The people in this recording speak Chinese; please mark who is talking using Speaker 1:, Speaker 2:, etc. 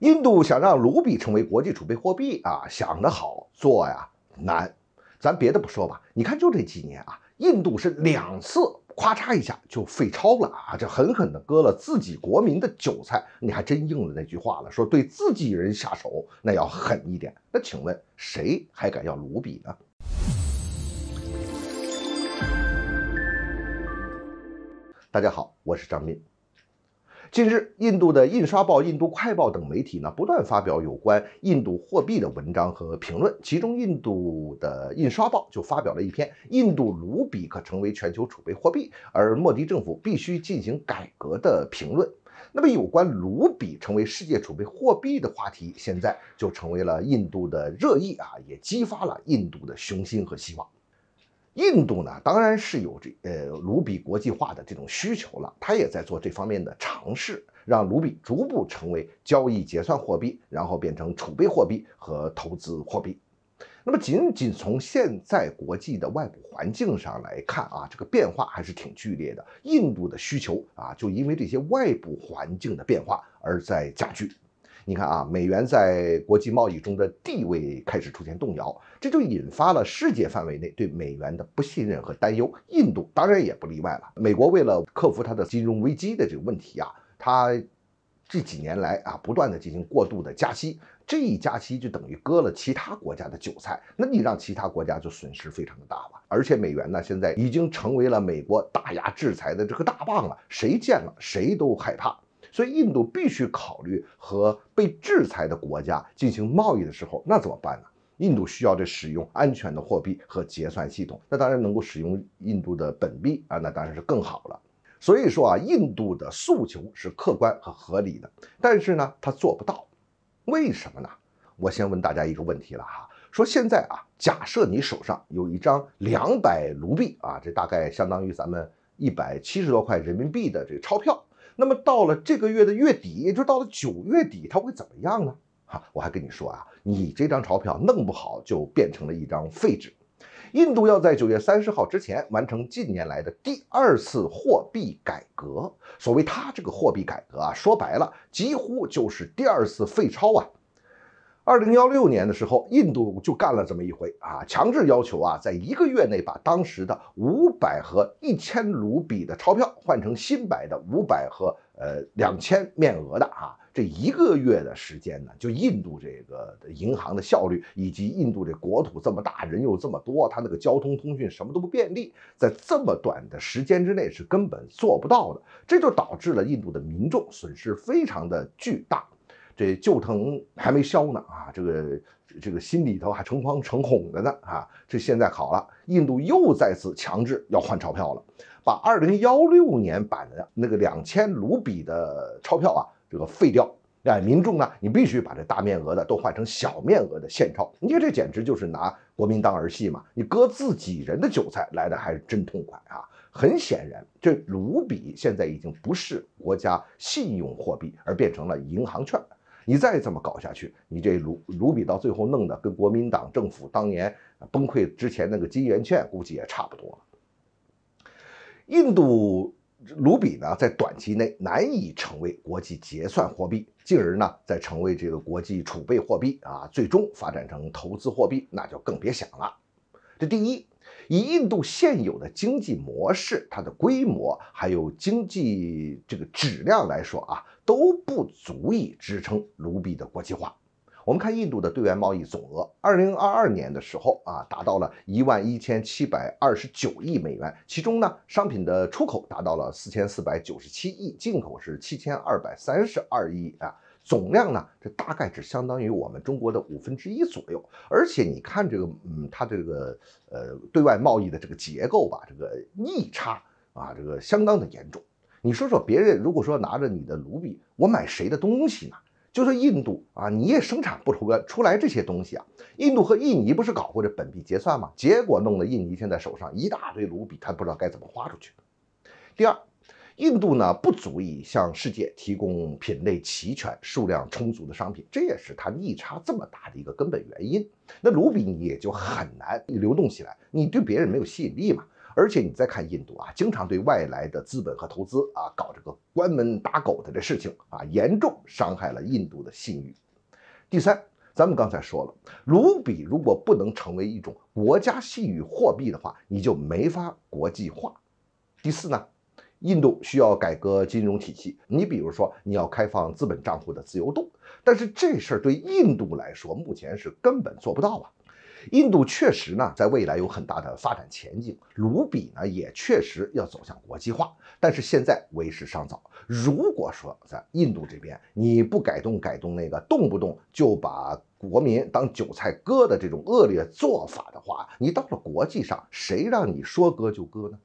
Speaker 1: 印度想让卢比成为国际储备货币啊，想得好，做呀难。咱别的不说吧，你看就这几年啊，印度是两次咔嚓一下就废钞了啊，就狠狠的割了自己国民的韭菜。你还真应了那句话了，说对自己人下手那要狠一点。那请问谁还敢要卢比呢？大家好，我是张斌。近日，印度的印刷报《印度快报》等媒体呢，不断发表有关印度货币的文章和评论。其中，印度的印刷报就发表了一篇《印度卢比可成为全球储备货币，而莫迪政府必须进行改革》的评论。那么，有关卢比成为世界储备货币的话题，现在就成为了印度的热议啊，也激发了印度的雄心和希望。印度呢，当然是有这呃卢比国际化的这种需求了，它也在做这方面的尝试，让卢比逐步成为交易结算货币，然后变成储备货币和投资货币。那么，仅仅从现在国际的外部环境上来看啊，这个变化还是挺剧烈的。印度的需求啊，就因为这些外部环境的变化而在加剧。你看啊，美元在国际贸易中的地位开始出现动摇，这就引发了世界范围内对美元的不信任和担忧。印度当然也不例外了。美国为了克服它的金融危机的这个问题啊，它这几年来啊，不断的进行过度的加息，这一加息就等于割了其他国家的韭菜，那你让其他国家就损失非常的大了。而且美元呢，现在已经成为了美国打压制裁的这个大棒了，谁见了谁都害怕。所以印度必须考虑和被制裁的国家进行贸易的时候，那怎么办呢？印度需要这使用安全的货币和结算系统，那当然能够使用印度的本币啊，那当然是更好了。所以说啊，印度的诉求是客观和合理的，但是呢，他做不到，为什么呢？我先问大家一个问题了哈，说现在啊，假设你手上有一张两百卢币啊，这大概相当于咱们一百七十多块人民币的这个钞票。那么到了这个月的月底，也就到了九月底，它会怎么样呢？哈，我还跟你说啊，你这张钞票弄不好就变成了一张废纸。印度要在九月三十号之前完成近年来的第二次货币改革。所谓它这个货币改革啊，说白了，几乎就是第二次废钞啊。二零幺六年的时候，印度就干了这么一回啊，强制要求啊，在一个月内把当时的五百和一千卢比的钞票换成新版的五百和呃两千面额的啊。这一个月的时间呢，就印度这个银行的效率，以及印度这国土这么大，人又这么多，他那个交通通讯什么都不便利，在这么短的时间之内是根本做不到的。这就导致了印度的民众损失非常的巨大。这旧疼还没消呢啊，这个这个心里头还诚惶诚恐的呢啊，这现在好了，印度又再次强制要换钞票了，把二零幺六年版的那个两千卢比的钞票啊，这个废掉，哎，民众呢，你必须把这大面额的都换成小面额的现钞。你看这简直就是拿国民当儿戏嘛，你割自己人的韭菜来的还是真痛快啊！很显然，这卢比现在已经不是国家信用货币，而变成了银行券。你再这么搞下去，你这卢卢比到最后弄的跟国民党政府当年崩溃之前那个金圆券估计也差不多了。印度卢比呢，在短期内难以成为国际结算货币，进而呢再成为这个国际储备货币啊，最终发展成投资货币，那就更别想了。这第一。以印度现有的经济模式、它的规模还有经济这个质量来说啊，都不足以支撑卢比的国际化。我们看印度的对外贸易总额，二零二二年的时候啊，达到了一万一千七百二十九亿美元，其中呢，商品的出口达到了四千四百九十七亿，进口是七千二百三十二亿啊。总量呢，这大概只相当于我们中国的五分之一左右。而且你看这个，嗯，它这个呃对外贸易的这个结构吧，这个逆差啊，这个相当的严重。你说说别人如果说拿着你的卢比，我买谁的东西呢？就是印度啊，你也生产不出个出来这些东西啊。印度和印尼不是搞过这本币结算吗？结果弄得印尼现在手上一大堆卢比，他不知道该怎么花出去。第二。印度呢，不足以向世界提供品类齐全、数量充足的商品，这也是它逆差这么大的一个根本原因。那卢比也就很难流动起来，你对别人没有吸引力嘛。而且你再看印度啊，经常对外来的资本和投资啊，搞这个关门打狗的这事情啊，严重伤害了印度的信誉。第三，咱们刚才说了，卢比如果不能成为一种国家信誉货币的话，你就没法国际化。第四呢？印度需要改革金融体系，你比如说你要开放资本账户的自由度，但是这事儿对印度来说目前是根本做不到啊。印度确实呢在未来有很大的发展前景，卢比呢也确实要走向国际化，但是现在为时尚早。如果说在印度这边你不改动改动那个动不动就把国民当韭菜割的这种恶劣做法的话，你到了国际上谁让你说割就割呢？